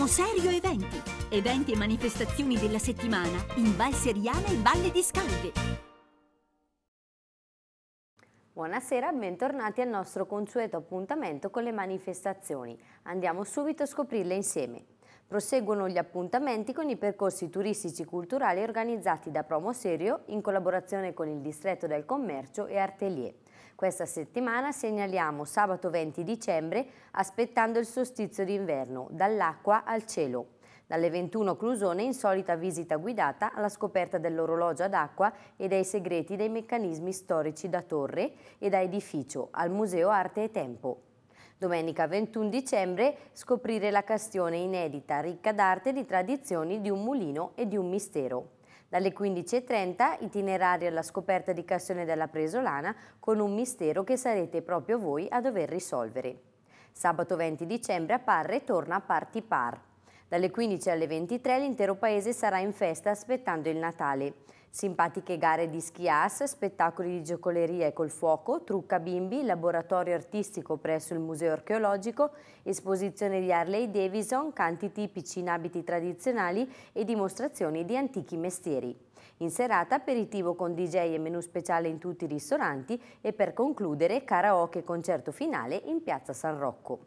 Promuoviamo Serio Eventi, eventi e manifestazioni della settimana in Val Seriana e Valle di Scalde. Buonasera, bentornati al nostro consueto appuntamento con le manifestazioni. Andiamo subito a scoprirle insieme. Proseguono gli appuntamenti con i percorsi turistici culturali organizzati da Promo Serio in collaborazione con il Distretto del Commercio e Artelier. Questa settimana segnaliamo sabato 20 dicembre aspettando il solstizio d'inverno, dall'acqua al cielo. Dalle 21 Clusone insolita visita guidata alla scoperta dell'orologio ad acqua e dei segreti dei meccanismi storici da torre e da edificio al Museo Arte e Tempo. Domenica 21 dicembre scoprire la castione inedita, ricca d'arte e di tradizioni di un mulino e di un mistero. Dalle 15.30 itinerario alla scoperta di Cassione della Presolana con un mistero che sarete proprio voi a dover risolvere. Sabato 20 dicembre a Parre torna Party Par. Dalle 15 alle 23 l'intero paese sarà in festa aspettando il Natale. Simpatiche gare di ski as, spettacoli di giocoleria e col fuoco, trucca bimbi, laboratorio artistico presso il Museo Archeologico, esposizione di Harley Davidson, canti tipici in abiti tradizionali e dimostrazioni di antichi mestieri. In serata aperitivo con DJ e menù speciale in tutti i ristoranti e per concludere karaoke e concerto finale in piazza San Rocco.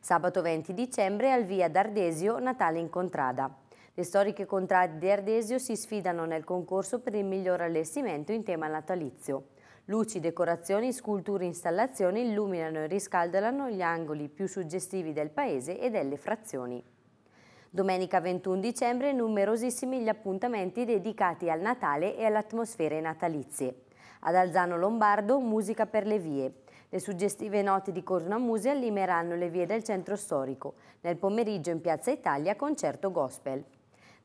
Sabato 20 dicembre al via d'Ardesio Natale in Contrada. Le storiche contrade di Ardesio si sfidano nel concorso per il miglior allestimento in tema natalizio. Luci, decorazioni, sculture e installazioni illuminano e riscaldano gli angoli più suggestivi del paese e delle frazioni. Domenica 21 dicembre numerosissimi gli appuntamenti dedicati al Natale e alle atmosfere natalizie. Ad Alzano Lombardo musica per le vie. Le suggestive note di cornamusia allimeranno le vie del centro storico. Nel pomeriggio in Piazza Italia concerto gospel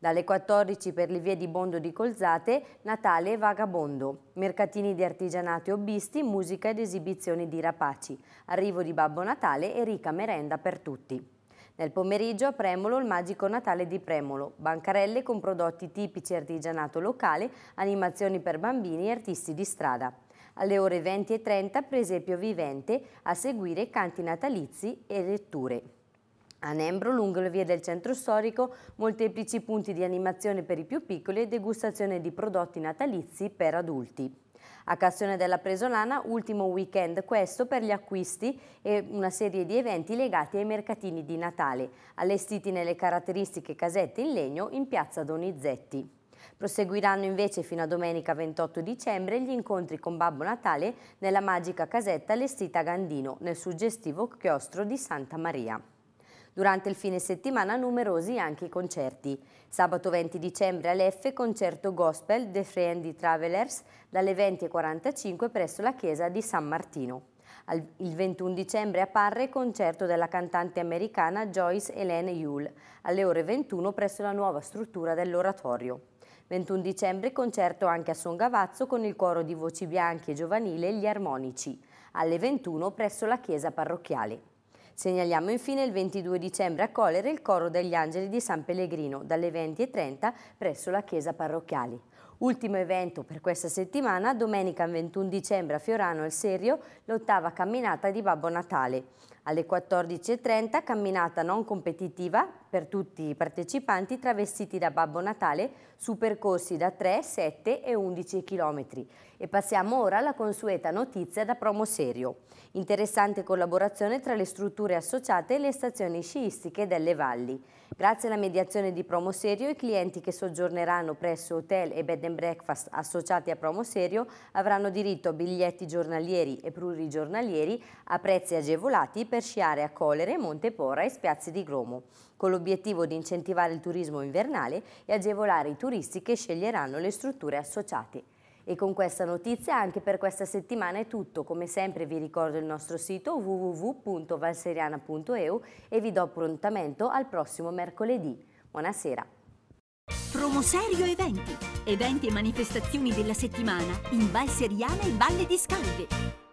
dalle 14 per le vie di Bondo di Colzate, Natale e Vagabondo, mercatini di artigianato e hobbisti, musica ed esibizioni di rapaci, arrivo di Babbo Natale e ricca merenda per tutti. Nel pomeriggio a Premolo il magico Natale di Premolo, bancarelle con prodotti tipici artigianato locale, animazioni per bambini e artisti di strada. Alle ore 20 e 30 presepio vivente, a seguire canti natalizi e letture. A Nembro, lungo le vie del centro storico, molteplici punti di animazione per i più piccoli e degustazione di prodotti natalizi per adulti. A Cassione della Presolana, ultimo weekend questo per gli acquisti e una serie di eventi legati ai mercatini di Natale, allestiti nelle caratteristiche casette in legno in piazza Donizetti. Proseguiranno invece fino a domenica 28 dicembre gli incontri con Babbo Natale nella magica casetta allestita a Gandino, nel suggestivo chiostro di Santa Maria. Durante il fine settimana numerosi anche i concerti. Sabato 20 dicembre all'F concerto gospel The Friendly Travelers dalle 20.45 presso la chiesa di San Martino. Il 21 dicembre a Parre concerto della cantante americana Joyce Helene Yule alle ore 21 presso la nuova struttura dell'oratorio. 21 dicembre concerto anche a Songavazzo con il coro di voci bianche e giovanile e gli armonici alle 21 presso la chiesa parrocchiale. Segnaliamo infine il 22 dicembre a Colere il coro degli angeli di San Pellegrino dalle 20.30 presso la chiesa parrocchiali. Ultimo evento per questa settimana, domenica 21 dicembre a Fiorano al Serio, l'ottava camminata di Babbo Natale. Alle 14.30 camminata non competitiva per tutti i partecipanti travestiti da Babbo Natale su percorsi da 3, 7 e 11 km. E passiamo ora alla consueta notizia da promo serio. Interessante collaborazione tra le strutture associate e le stazioni sciistiche delle valli. Grazie alla mediazione di Promoserio, i clienti che soggiorneranno presso hotel e bed and breakfast associati a Promoserio avranno diritto a biglietti giornalieri e prurigiornalieri a prezzi agevolati per sciare a Colere, Monteporra e Spiazzi di Gromo, con l'obiettivo di incentivare il turismo invernale e agevolare i turisti che sceglieranno le strutture associate. E con questa notizia anche per questa settimana è tutto. Come sempre vi ricordo il nostro sito www.valseriana.eu e vi do appuntamento al prossimo mercoledì. Buonasera. Promoserio Eventi. Eventi e manifestazioni della settimana in Valseriana e Valle di Scalde.